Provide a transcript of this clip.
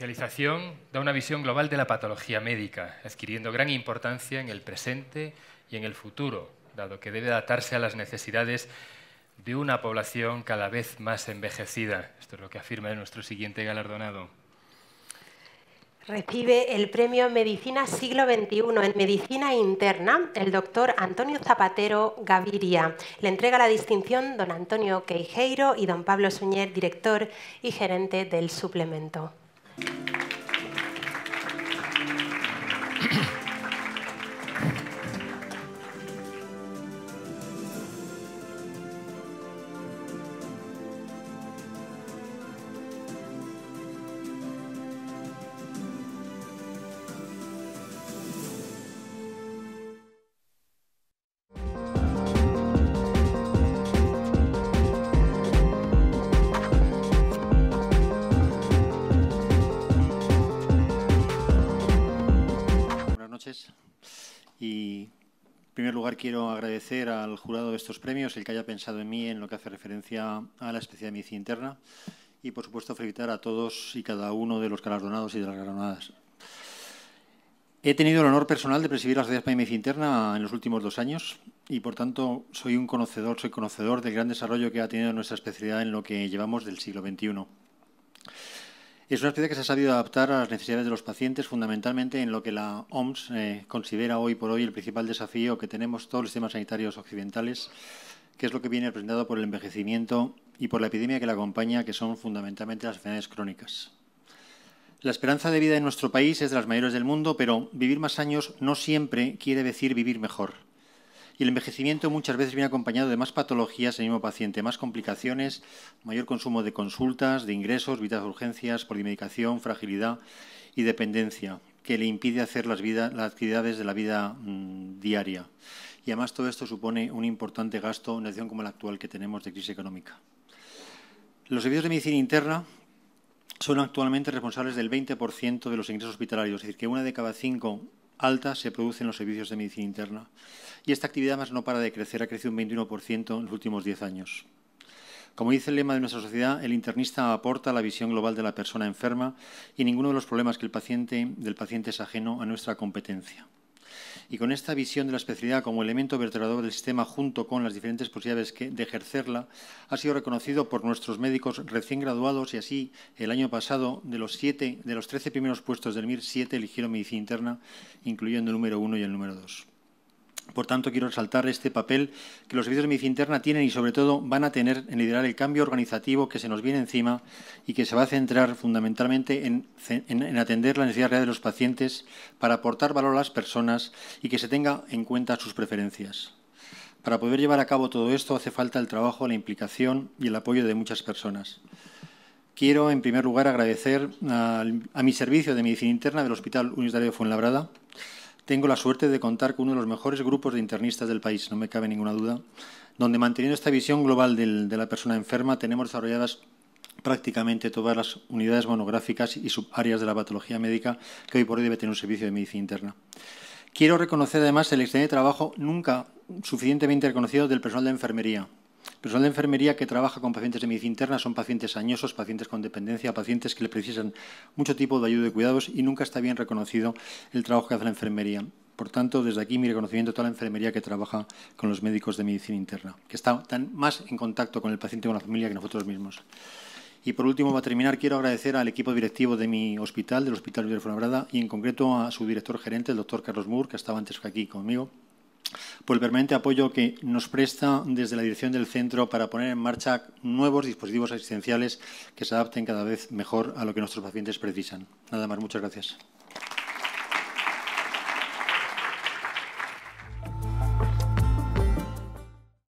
especialización da una visión global de la patología médica, adquiriendo gran importancia en el presente y en el futuro, dado que debe adaptarse a las necesidades de una población cada vez más envejecida. Esto es lo que afirma nuestro siguiente galardonado. Recibe el premio Medicina Siglo XXI en Medicina Interna el doctor Antonio Zapatero Gaviria. Le entrega la distinción don Antonio Queijeiro y don Pablo Suñer, director y gerente del suplemento. Thank you. Y en primer lugar quiero agradecer al jurado de estos premios el que haya pensado en mí en lo que hace referencia a la especialidad de medicina interna y por supuesto felicitar a todos y cada uno de los galardonados y de las galardonadas. He tenido el honor personal de presidir la Sociedad de Medicina Interna en los últimos dos años y, por tanto, soy un conocedor, soy conocedor del gran desarrollo que ha tenido nuestra especialidad en lo que llevamos del siglo XXI. Es una especie que se ha sabido adaptar a las necesidades de los pacientes, fundamentalmente en lo que la OMS eh, considera hoy por hoy el principal desafío que tenemos todos los sistemas sanitarios occidentales, que es lo que viene representado por el envejecimiento y por la epidemia que la acompaña, que son fundamentalmente las enfermedades crónicas. La esperanza de vida en nuestro país es de las mayores del mundo, pero vivir más años no siempre quiere decir vivir mejor. Y el envejecimiento muchas veces viene acompañado de más patologías en el mismo paciente, más complicaciones, mayor consumo de consultas, de ingresos, visitas de urgencias, polimedicación, fragilidad y dependencia, que le impide hacer las, actividades de la vida mm, diaria. Y además todo esto supone un importante gasto en una situación como la actual que tenemos de crisis económica. Los servicios de medicina interna son actualmente responsables del 20% de los ingresos hospitalarios, es decir, que una de cada cinco alta se produce en los servicios de medicina interna. Y esta actividad más no para de crecer, ha crecido un 21% en los últimos 10 años. Como dice el lema de nuestra sociedad, el internista aporta la visión global de la persona enferma y ninguno de los problemas que el paciente, del paciente es ajeno a nuestra competencia. Y con esta visión de la especialidad como elemento vertebrador del sistema junto con las diferentes posibilidades que, de ejercerla, ha sido reconocido por nuestros médicos recién graduados y así el año pasado de los, siete, de los 13 primeros puestos del MIR, 7 eligieron medicina interna, incluyendo el número 1 y el número 2. Por tanto, quiero resaltar este papel que los servicios de medicina interna tienen y, sobre todo, van a tener en liderar el cambio organizativo que se nos viene encima y que se va a centrar fundamentalmente en, atender la necesidad real de los pacientes para aportar valor a las personas y que se tenga en cuenta sus preferencias. Para poder llevar a cabo todo esto hace falta el trabajo, la implicación y el apoyo de muchas personas. Quiero, en primer lugar, agradecer a, mi servicio de medicina interna del Hospital Universitario de Fuenlabrada tengo la suerte de contar con uno de los mejores grupos de internistas del país, no me cabe ninguna duda, donde manteniendo esta visión global de la persona enferma tenemos desarrolladas prácticamente todas las unidades monográficas y subáreas de la patología médica que hoy por hoy debe tener un servicio de medicina interna. Quiero reconocer además el excelente trabajo nunca suficientemente reconocido del personal de enfermería, Personal de enfermería que trabaja con pacientes de medicina interna son pacientes añosos, pacientes con dependencia, pacientes que le precisan mucho tipo de ayuda y cuidados y nunca está bien reconocido el trabajo que hace la enfermería. Por tanto, desde aquí mi reconocimiento a toda la enfermería que trabaja con los médicos de medicina interna, que está tan más en contacto con el paciente y con la familia que nosotros mismos. Y por último, para terminar, quiero agradecer al equipo directivo de mi hospital, del Hospital Luis de y en concreto a su director gerente, el doctor Carlos Moore, que estaba antes aquí conmigo, por pues el permanente apoyo que nos presta desde la dirección del centro para poner en marcha nuevos dispositivos asistenciales que se adapten cada vez mejor a lo que nuestros pacientes precisan. Nada más, muchas gracias.